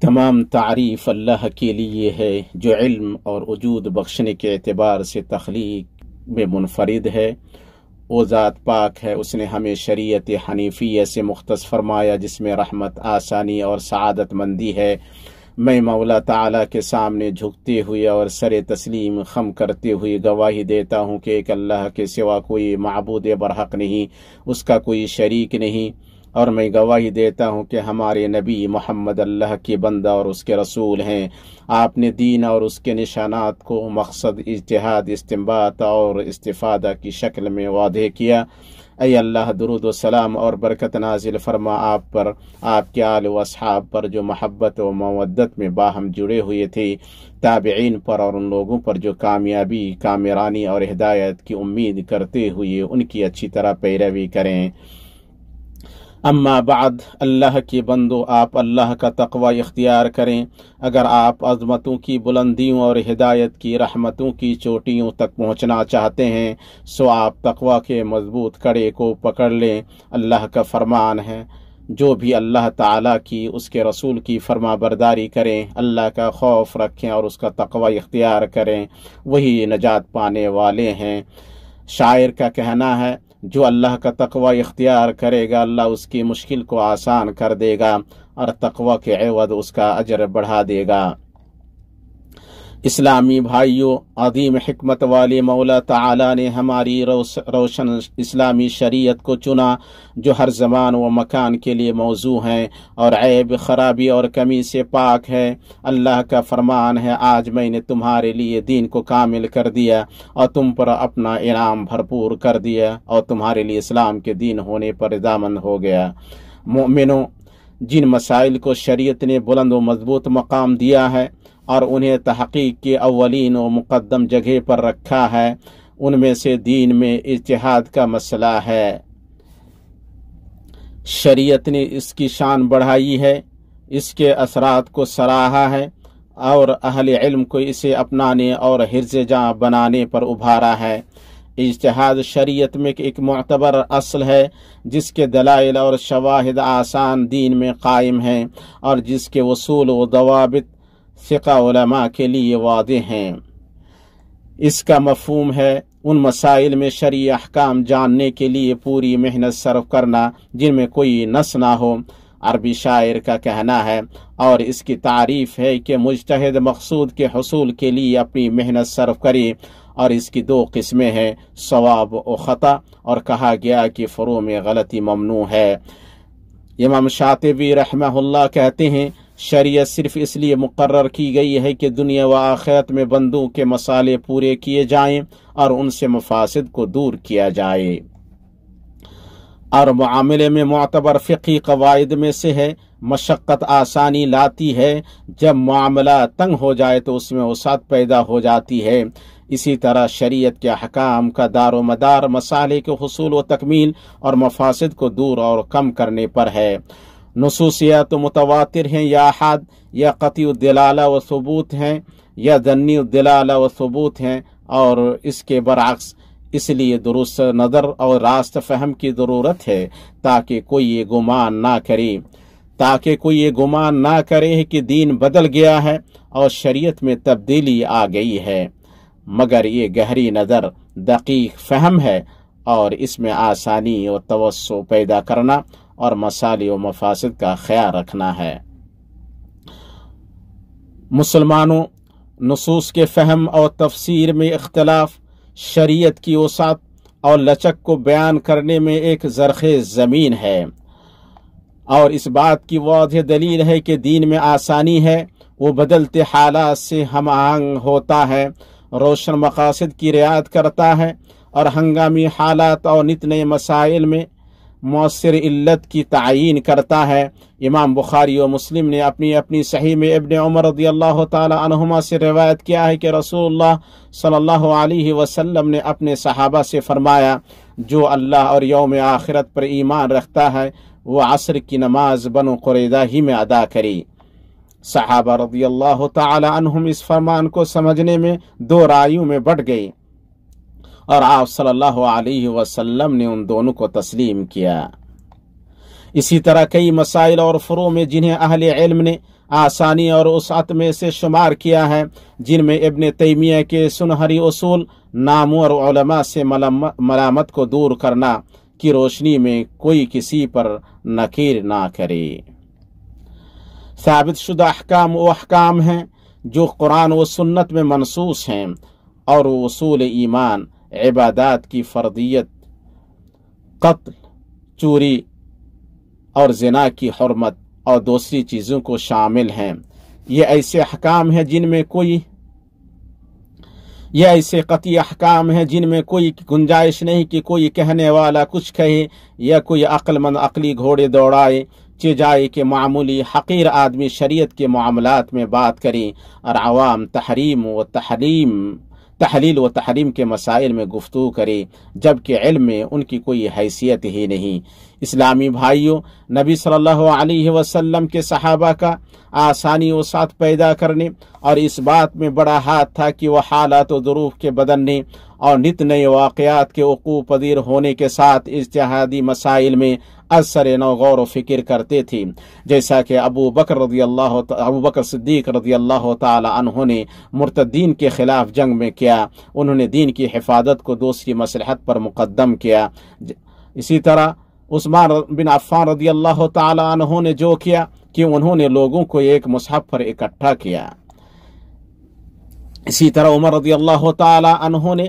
تمام تعریف اللہ کے لیے ہے جو علم اور وجود بخشنے کے اعتبار سے تخلیق میں منفرد ہے وہ ذات پاک ہے اس نے ہمیں شریعت حنیفی سے مختص فرمایا جس میں رحمت آسانی اور سعادت مندی ہے میں مولا تعالیٰ کے سامنے جھکتے ہوئے اور سر تسلیم خم کرتے ہوئے گواہی دیتا ہوں کہ ایک اللہ کے سوا کوئی معبود برحق نہیں اس کا کوئی شریک نہیں اور میں گواہی دیتا ہوں کہ ہمارے نبی محمد اللہ کے بندہ اور اس کے رسول ہیں آپ نے دین اور اس کے نشانات کو مقصد اجتہاد اجتماعات اور استفادہ کی شکل میں وعدے کیا اے اللہ درود و سلام اور برکت نازل فرما آپ پر آپ کے آل و اصحاب پر جو محبت و مودت میں باہم جڑے ہوئے تھے تابعین پر اور ان لوگوں پر جو کامیابی کامرانی اور ہدایت کی امید کرتے ہوئے ان کی اچھی طرح پیروی کریں اما بعد اللہ کے بندو آپ اللہ کا تقوی اختیار کریں اگر آپ عظمتوں کی بلندیوں اور ہدایت کی رحمتوں کی چوٹیوں تک پہنچنا چاہتے ہیں سو آپ تقوی کے مضبوط کڑے کو پکڑ لیں اللہ کا فرمان ہے جو بھی اللہ تعالیٰ کی اس کے رسول کی فرما برداری کریں اللہ کا خوف رکھیں اور اس کا تقوی اختیار کریں وہی نجات پانے والے ہیں شاعر کا کہنا ہے جو اللہ کا تقوی اختیار کرے گا اللہ اس کی مشکل کو آسان کر دے گا اور تقوی کے عوض اس کا اجر بڑھا دے گا اسلامی بھائیوں عظیم حکمت والے مولا تعالی نے ہماری روشن اسلامی شریعت کو چنا جو ہر زمان و مکان کے لیے موضوع ہیں اور عیب خرابی اور کمی سے پاک ہے اللہ کا فرمان ہے آج میں نے تمہارے لیے دین کو کامل کر دیا اور تم پر اپنا انعام بھرپور کر دیا اور تمہارے لیے اسلام کے دین ہونے پر دامن ہو گیا مومنوں جن مسائل کو شریعت نے بلند و مضبوط مقام دیا ہے اور انہیں تحقیق کے اولین و مقدم جگہ پر رکھا ہے ان میں سے دین میں اجتہاد کا مسئلہ ہے شریعت نے اس کی شان بڑھائی ہے اس کے اثرات کو سراہا ہے اور اہل علم کو اسے اپنانے اور حرز جاں بنانے پر ابھارا ہے اجتہاد شریعت میں ایک معتبر اصل ہے جس کے دلائل اور شواہد آسان دین میں قائم ہیں اور جس کے اصول و ضوابط فقہ علماء کے لیے واضح ہیں اس کا مفہوم ہے ان مسائل میں شریع احکام جاننے کے لیے پوری محنت صرف کرنا جن میں کوئی نس نہ ہو عربی شاعر کا کہنا ہے اور اس کی تعریف ہے کہ مجتہد مقصود کے حصول کے لیے اپنی محنت صرف کرے اور اس کی دو قسمیں ہیں ثواب و خطا اور کہا گیا کہ فروع میں غلطی ممنوع ہے امام شاطبی رحمہ اللہ کہتے ہیں شریعت صرف اس لیے مقرر کی گئی ہے کہ دنیا و آخرت میں بندوں کے مسالے پورے کیے جائیں اور ان سے مفاسد کو دور کیا جائے اور معاملے میں معتبر فقی قواعد میں سے ہے مشقت آسانی لاتی ہے جب معاملہ تنگ ہو جائے تو اس میں وسعت پیدا ہو جاتی ہے اسی طرح شریعت کے حکام کا دار و مدار مسالے کے حصول و تکمیل اور مفاسد کو دور اور کم کرنے پر ہے نصوصیات و متواتر ہیں یا یا حادق الدلالہ و ثبوت ہیں یا ذنی الدلالہ و ثبوت ہیں اور اس کے برعکس اس لیے درست نظر اور راست فہم کی ضرورت ہے تاکہ کوئی یہ گمان نہ کرے تاکہ کوئی یہ گمان نہ کرے کہ دین بدل گیا ہے اور شریعت میں تبدیلی آ گئی ہے مگر یہ گہری نظر دقیق فہم ہے اور اس میں آسانی اور توسع پیدا کرنا اور مسالی و مفاسد کا خیال رکھنا ہے مسلمانوں نصوص کے فہم اور تفسیر میں اختلاف شریعت کی وسعت اور لچک کو بیان کرنے میں ایک زرخیز زمین ہے اور اس بات کی واضح دلیل ہے کہ دین میں آسانی ہے وہ بدلتے حالات سے ہم آہنگ ہوتا ہے روشن مقاصد کی رعایت کرتا ہے اور ہنگامی حالات اور نت نئے مسائل میں مؤثر علت کی تعین کرتا ہے امام بخاری و مسلم نے اپنی اپنی صحیح میں ابن عمر رضی اللہ تعالی عنہما سے روایت کیا ہے کہ رسول اللہ صلی اللہ علیہ وسلم نے اپنے صحابہ سے فرمایا جو اللہ اور یوم آخرت پر ایمان رکھتا ہے وہ عصر کی نماز بن و قریدہ ہی میں ادا کری صحابہ رضی اللہ تعالی عنہم اس فرمان کو سمجھنے میں دو رائیوں میں بٹ گئی اور آپ صلی اللہ علیہ وسلم نے ان دونوں کو تسلیم کیا اسی طرح کئی مسائل اور فرو میں جنہیں اہل علم نے آسانی اور میں سے شمار کیا ہے جن میں ابن تیمیہ کے سنہری اصول ناموں اور علماء سے ملامت کو دور کرنا کی روشنی میں کوئی کسی پر نکیر نہ کرے ثابت شدہ احکام وہ احکام ہیں جو قرآن و سنت میں منصوص ہیں اور اصول ایمان عبادات کی فردیت قتل چوری اور زنا کی حرمت اور دوسری چیزوں کو شامل ہیں یہ ایسے ہیں جن میں کوئی یہ ایسے قطعی احکام ہیں جن میں کوئی گنجائش نہیں کہ کوئی کہنے والا کچھ کہے یا کوئی عقل مند عقلی گھوڑے دوڑائے چجائے کہ معمولی حقیر آدمی شریعت کے معاملات میں بات کریں اور عوام تحریم و تحریم تحلیل و تحریم کے مسائل میں گفتگو کرے جبکہ علم میں ان کی کوئی حیثیت ہی نہیں اسلامی بھائیوں نبی صلی اللہ علیہ وسلم کے صحابہ کا آسانی و ساتھ پیدا کرنے اور اس بات میں بڑا ہاتھ تھا کہ وہ حالات و ضروف کے بدلنے اور نت نئے واقعات کے عقوع پذیر ہونے کے ساتھ اجتہادی مسائل میں اثر نو غور و فکر کرتے تھے جیسا کہ ابو بکر رضی اللہ ابو بکر صدیق رضی اللہ تعالی عنہ نے مرتدین کے خلاف جنگ میں کیا انہوں نے دین کی حفاظت کو دوسری مسلحت پر مقدم کیا اسی طرح عثمان بن عفان رضی اللہ تعالی عنہ نے جو کیا کہ انہوں نے لوگوں کو ایک مصحب پر اکٹھا کیا اسی طرح عمر رضی اللہ تعالی عنہ نے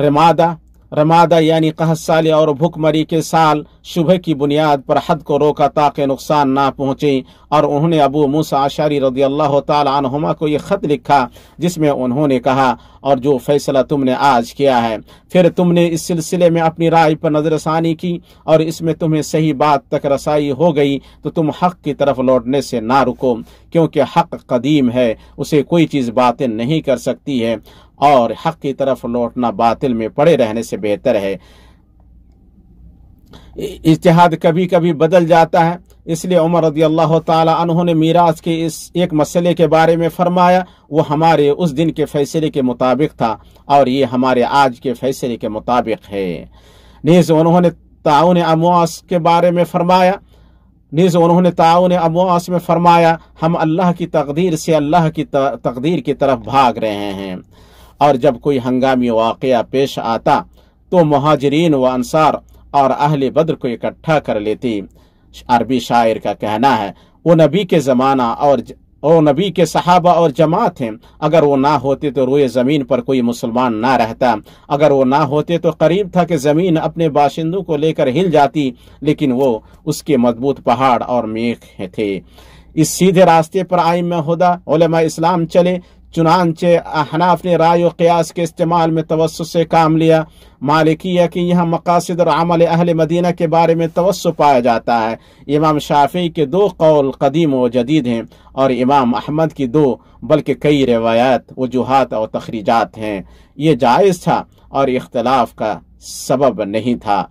رمادہ رمادہ یعنی سالی اور بھوک مری کے سال شبہ کی بنیاد پر حد کو روکا تاکہ نقصان نہ پہنچے اور انہوں نے ابو عشاری رضی اللہ تعالی عنہما کو یہ خط لکھا جس میں انہوں نے کہا اور جو فیصلہ تم نے آج کیا ہے پھر تم نے اس سلسلے میں اپنی رائے پر نظر ثانی کی اور اس میں تمہیں صحیح بات تک رسائی ہو گئی تو تم حق کی طرف لوٹنے سے نہ رکو کیونکہ حق قدیم ہے اسے کوئی چیز باطل نہیں کر سکتی ہے اور حق کی طرف لوٹنا باطل میں پڑے رہنے سے بہتر ہے اجتہاد کبھی کبھی بدل جاتا ہے اس لیے عمر رضی اللہ تعالی عنہ نے میراث کے اس ایک مسئلے کے بارے میں فرمایا وہ ہمارے اس دن کے فیصلے کے مطابق تھا اور یہ ہمارے آج کے فیصلے کے مطابق ہے نیز انہوں نے تعاون امواس کے بارے میں فرمایا نیز انہوں نے تعاون میں فرمایا ہم اللہ کی تقدیر سے اللہ کی تقدیر کی طرف بھاگ رہے ہیں اور جب کوئی ہنگامی واقعہ پیش آتا تو مہاجرین و انصار اور اہل بدر کو اکٹھا کر لیتی عربی شاعر کا کہنا ہے وہ نبی کے زمانہ اور اور نبی کے صحابہ اور جماعت ہیں اگر وہ نہ ہوتے تو روئے زمین پر کوئی مسلمان نہ رہتا اگر وہ نہ ہوتے تو قریب تھا کہ زمین اپنے باشندوں کو لے کر ہل جاتی لیکن وہ اس کے مضبوط پہاڑ اور میخ تھے اس سیدھے راستے پر میں ہدا علماء اسلام چلے چنانچہ احناف نے رائے و قیاس کے استعمال میں توسط سے کام لیا مالکیہ کی یہاں مقاصد اور عمل اہل مدینہ کے بارے میں توسع پایا جاتا ہے امام شافی کے دو قول قدیم و جدید ہیں اور امام احمد کی دو بلکہ کئی روایات وجوہات اور تخریجات ہیں یہ جائز تھا اور اختلاف کا سبب نہیں تھا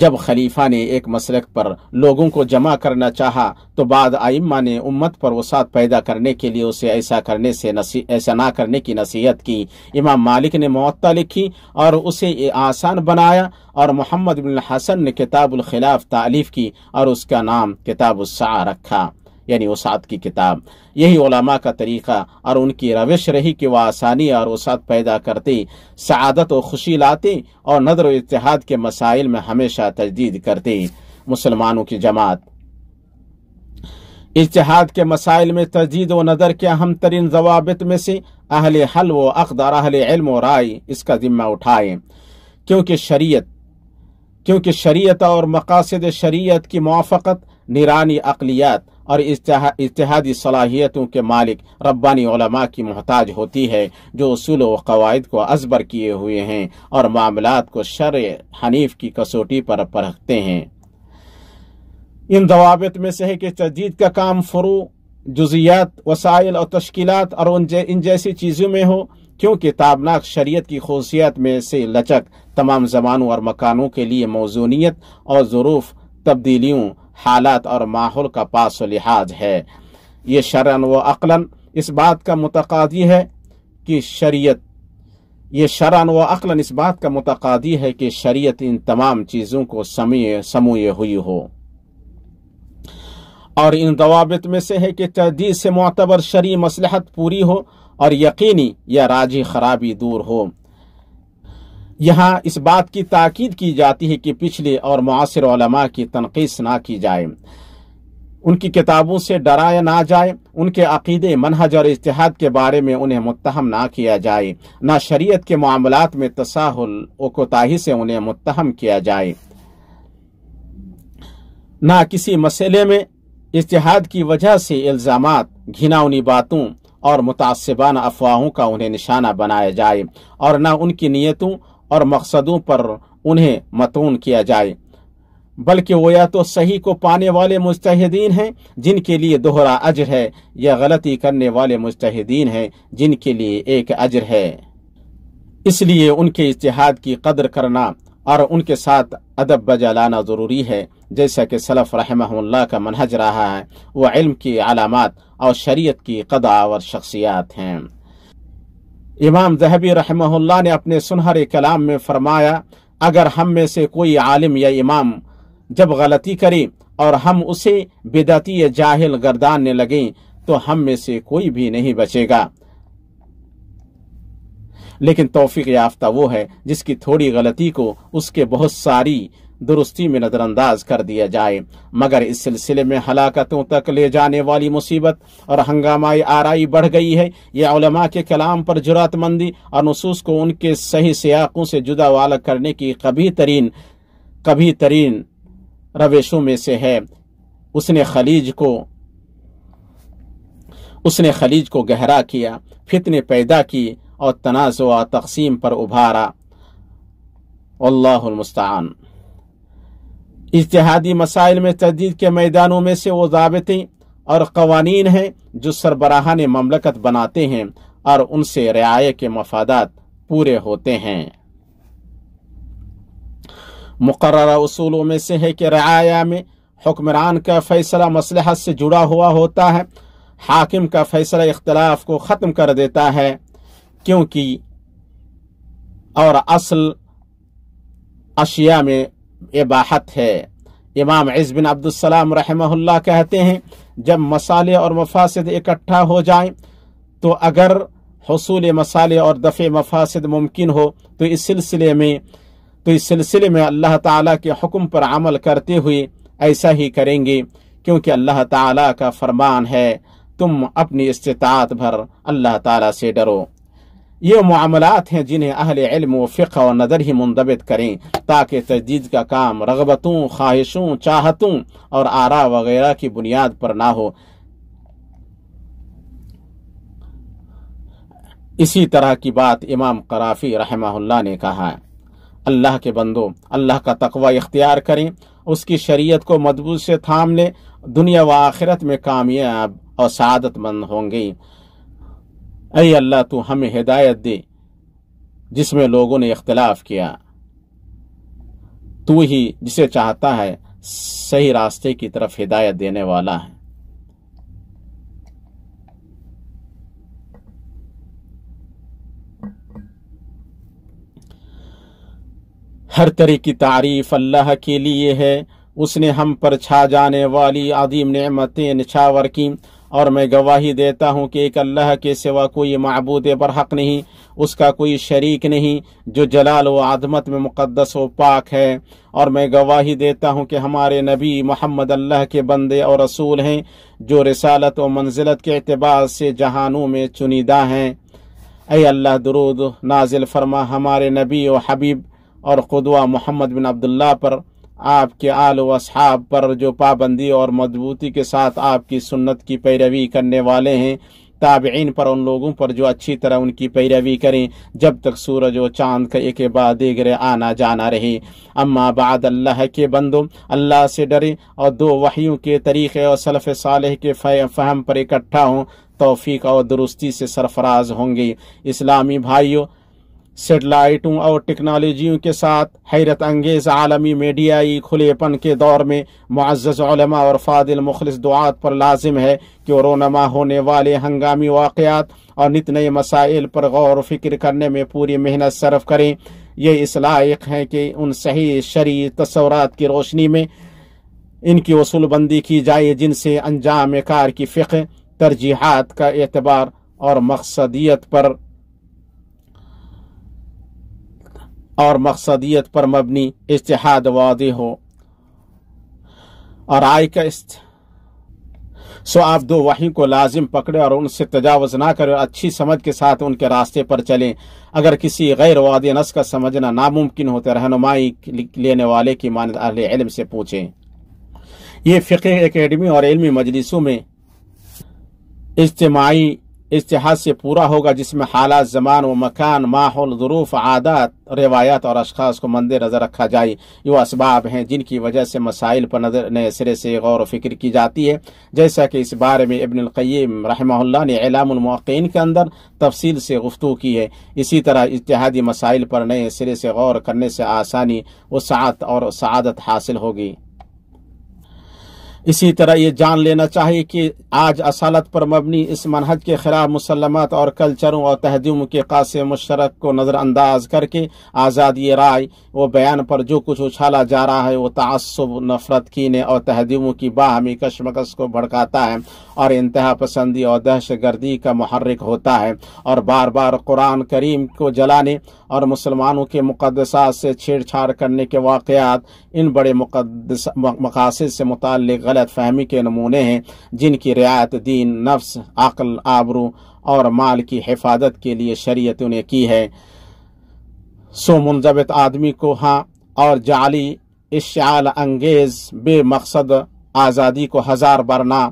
جب خلیفہ نے ایک مسلک پر لوگوں کو جمع کرنا چاہا تو بعد آئمہ نے امت پر وسعت پیدا کرنے کے لیے اسے ایسا کرنے سے ایسا نہ کرنے کی نصیحت کی امام مالک نے معطا لکھی اور اسے یہ آسان بنایا اور محمد بن حسن نے کتاب الخلاف تعلیف کی اور اس کا نام کتاب السعہ رکھا یعنی اس کی کتاب یہی علماء کا طریقہ اور ان کی روش رہی کہ وہ آسانی اور وسعت پیدا کرتے اور نظر و اتحاد کے مسائل میں ہمیشہ تجدید کرتے جماعت اتحاد کے مسائل میں تجدید و نظر کے اہم ترین ضوابط میں سے اہل حل و اقدار اہل علم و رائے اس کا ذمہ اٹھائے شریعت کیونکہ شریعت اور مقاصد شریعت کی موافقت نیرانی اقلیت اور اتحادی صلاحیتوں کے مالک ربانی علماء کی محتاج ہوتی ہے جو اصول و قواعد کو ازبر کیے ہوئے ہیں اور معاملات کو شرع حنیف کی کسوٹی پرکھتے ہیں ان ضوابط میں سے ہے کہ تجدید کا کام فروغ جزیات وسائل اور تشکیلات اور ان جیسی چیزوں میں ہو کیونکہ تابناک شریعت کی خصوصیت میں سے لچک تمام زمانوں اور مکانوں کے لیے موزونیت اور ظروف تبدیلیوں حالات اور ماحول کا پاس و لحاظ ہے یہ شرن و عقل اس بات کا متقاضی ہے کہ شریعت یہ و اس بات کا ہے کہ شریعت ان تمام چیزوں کو سموئے ہوئی ہو اور ان ضوابط میں سے ہے کہ تجدید سے معتبر شریع مسلحت پوری ہو اور یقینی یا راجی خرابی دور ہو یہاں اس بات کی تاکید کی جاتی ہے کہ پچھلے اور معاصر علماء کی تنقیص نہ کی جائے ان کی کتابوں سے نہ جائے ان کے عقیدے منہج اور اجتہاد کے بارے میں انہیں متہم نہ کیا جائے نہ شریعت کے معاملات میں تساہل و کوتاہی سے انہیں متہم کیا جائے نہ کسی مسئلے میں اجتہاد کی وجہ سے الزامات گھناونی باتوں اور متعصبانہ افواہوں کا انہیں نشانہ بنایا جائے اور نہ ان کی نیتوں اور مقصدوں پر انہیں متون کیا جائے بلکہ وہ یا تو صحیح کو پانے والے مجتہدین ہیں جن کے لیے دوہرا یا غلطی کرنے والے مجتہدین ہیں جن کے لیے ایک اجر ہے اس لیے ان کے اجتہاد کی قدر کرنا اور ان کے ساتھ ادب بجا لانا ضروری ہے جیسا کہ صلف رحمہ اللہ کا منہج رہا ہے وہ علم کی علامات اور شریعت کی اور شخصیات ہیں امام ذہبی رحمہ اللہ نے اپنے سنہر کلام میں فرمایا اگر ہم میں سے کوئی عالم یا امام جب غلطی کرے اور ہم اسے بدعتی یا جاہل نے لگیں تو ہم میں سے کوئی بھی نہیں بچے گا لیکن توفیق یافتہ وہ ہے جس کی تھوڑی غلطی کو اس کے بہت ساری درستی میں نظر انداز کر دیا جائے مگر اس سلسلے میں ہلاکتوں تک لے جانے والی مصیبت اور ہنگامہ آرائی بڑھ گئی ہے یہ علماء کے کلام پر جرات مندی اور نصوص کو ان کے صحیح سیاقوں سے جدا والا کرنے کی ترین ترین رویشوں میں سے ہے اس اس نے نے خلیج کو خلیج کو گہرا کیا فتنے پیدا کی اور تنازع تقسیم پر ابھارا اللہ المستعان اجتہادی مسائل میں تجدید کے میدانوں میں سے وہ ضابطے اور قوانین ہیں جو سربراہان مملکت بناتے ہیں اور ان سے رعای کے مفادات پورے ہوتے ہیں مقررہ اصولوں میں سے ہے کہ رعایہ میں حکمران کا فیصلہ مسلحت سے جڑا ہوا ہوتا ہے حاکم کا فیصلہ اختلاف کو ختم کر دیتا ہے کیونکہ اور اصل اشیاء میں اباحت ہے امام عز بن عبدالسلام رحمہ اللہ کہتے ہیں جب مسالے اور مفاسد اکٹھا ہو جائیں تو اگر حصول مسالے اور دفع مفاسد ممکن ہو تو اس سلسلے میں تو اس سلسلے میں اللہ تعالیٰ کے حکم پر عمل کرتے ہوئے ایسا ہی کریں گے کیونکہ اللہ تعالیٰ کا فرمان ہے تم اپنی استطاعت بھر اللہ تعالیٰ سے ڈرو یہ معاملات ہیں جنہیں اہل علم و فقہ و نظر ہی مندبت کریں تاکہ تجدید کا کام رغبتوں خواہشوں چاہتوں اور آرا وغیرہ کی بنیاد پر نہ ہو اسی طرح کی بات امام قرافی رحمہ اللہ نے کہا ہے اللہ کے بندو اللہ کا تقوی اختیار کریں اس کی شریعت کو مضبوط سے تھام لیں دنیا و آخرت میں کامیاب اور سعادت مند ہوں گی اے اللہ تو ہمیں ہدایت دے جس میں لوگوں نے اختلاف کیا تو ہی جسے چاہتا ہے ہے صحیح راستے کی طرف ہدایت دینے والا ہر طرح کی تعریف اللہ کے لیے ہے اس نے ہم پر چھا جانے والی عظیم نعمتیں نچھاور کی اور میں گواہی دیتا ہوں کہ ایک اللہ کے سوا کوئی معبود برحق نہیں اس کا کوئی شریک نہیں جو جلال و عدمت میں مقدس و پاک ہے اور میں گواہی دیتا ہوں کہ ہمارے نبی محمد اللہ کے بندے اور رسول ہیں جو رسالت و منزلت کے اعتبار سے جہانوں میں چنیدہ ہیں اے اللہ درود نازل فرما ہمارے نبی و حبیب اور قدوہ محمد بن عبداللہ پر آپ کے آل و اصحاب پر جو پابندی اور مضبوطی کے ساتھ آپ کی سنت کی پیروی کرنے والے ہیں تابعین پر ان لوگوں پر جو اچھی طرح ان کی پیروی کریں جب تک سورج و چاند کا ایک با دیگر آنا جانا رہے اما بعد اللہ کے بندوں اللہ سے ڈرے اور دو وحیوں کے طریقے اور سلف صالح کے فہم پر اکٹھا ہوں توفیق اور درستی سے سرفراز ہوں گے اسلامی بھائیوں سیٹلائٹوں اور ٹیکنالوجیوں کے ساتھ حیرت انگیز عالمی میڈیائی کھلے پن کے دور میں معزز علماء اور فادل مخلص دعات پر لازم ہے کہ رونما ہونے والے ہنگامی واقعات اور نت نئے مسائل پر غور و فکر کرنے میں پوری محنت صرف کریں یہ اس لائق ہیں کہ ان صحیح شرعی تصورات کی روشنی میں ان کی اصول بندی کی جائے جن سے انجام کار کی فقہ ترجیحات کا اعتبار اور مقصدیت پر اور مقصدیت پر مبنی واضح ہو اور آئی کا است... سو آپ دو وحی کو لازم پکڑے اور ان سے تجاوز نہ کریں اور اچھی سمجھ کے ساتھ ان کے راستے پر چلیں اگر کسی غیر وادی نس کا سمجھنا ناممکن ہوتے رہنمائی لینے والے کی اہل علم سے پوچھیں یہ فقہ اکیڈمی اور علمی مجلسوں میں اجتماعی اشتہاد سے پورا ہوگا جس میں حالات زمان و مکان ماحول ظروف عادات روایات اور اشخاص کو مند نظر رکھا جائے وہ اسباب ہیں جن کی وجہ سے مسائل پر نظر نئے سرے سے غور و فکر کی جاتی ہے جیسا کہ اس بارے میں ابن القیم رحمہ اللہ نے اعلام الماقین کے اندر تفصیل سے گفتگو کی ہے اسی طرح اتحادی مسائل پر نئے سرے سے غور کرنے سے آسانی وسعت اور سعادت حاصل ہوگی اسی طرح یہ جان لینا چاہیے کہ آج اصالت پر مبنی اس منہج کے خلاف مسلمات اور کلچروں اور تہذیبوں کے قاص مشترک کو نظر انداز کر کے آزادی رائے و بیان پر جو کچھ اچھالا جا رہا ہے وہ تعصب نفرت کینے اور تہذیبوں کی باہمی کشمکش کو بھڑکاتا ہے اور انتہا پسندی اور دہشت گردی کا محرک ہوتا ہے اور بار بار قرآن کریم کو جلانے اور مسلمانوں کے مقدسات سے چھیڑ چھاڑ کرنے کے واقعات ان بڑے مقاصد سے متعلق غلط فہمی کے نمونے ہیں جن کی رعایت دین نفس عقل آبرو اور مال کی حفاظت کے لیے شریعت انہیں کی ہے سو منضبط آدمی کو ہاں اور جعلی اشعال انگیز بے مقصد آزادی کو ہزار برنا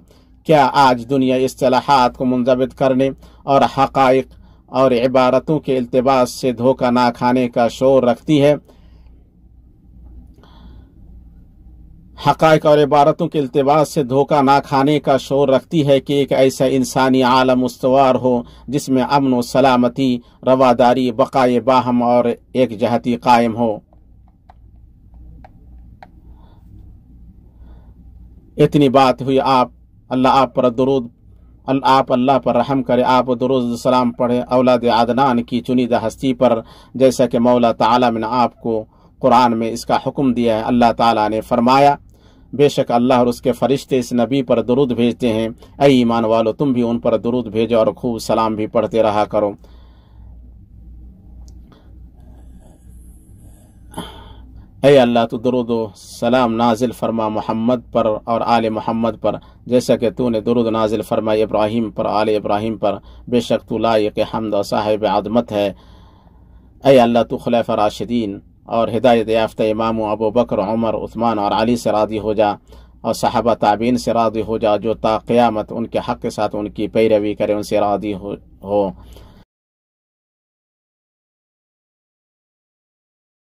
کیا آج دنیا اصطلاحات کو منضبط کرنے اور حقائق اور عبارتوں کے التباس سے دھوکہ نہ کھانے کا شور رکھتی ہے حقائق اور عبارتوں کے التباس سے دھوکہ نہ کھانے کا شور رکھتی ہے کہ ایک ایسا انسانی عالم استوار ہو جس میں امن و سلامتی رواداری بقائے باہم اور ایک جہتی قائم ہو اتنی بات ہوئی آپ اللہ آپ پر درود آپ اللہ پر رحم کرے آپ درود السلام پڑھے اولاد عدنان کی چنیدہ ہستی پر جیسا کہ مولا تعالیٰ نے آپ کو قرآن میں اس کا حکم دیا ہے اللہ تعالیٰ نے فرمایا بے شک اللہ اور اس کے فرشتے اس نبی پر درود بھیجتے ہیں اے ایمان والو تم بھی ان پر درود بھیجو اور خوب سلام بھی پڑھتے رہا کرو اے اللہ تو درود و سلام نازل فرما محمد پر اور آل محمد پر جیسا کہ تو نے درود نازل فرما ابراہیم پر آل ابراہیم پر بے شک تو لائق حمد و صاحب عدمت ہے اے اللہ تو خلیف راشدین اور ہدایت یافتہ و ابو بکر عمر عثمان اور علی سے راضی ہو جا اور صحابہ تعبین سے راضی ہو جا جو تا قیامت ان کے حق کے ساتھ ان کی پیروی کرے ان سے راضی ہو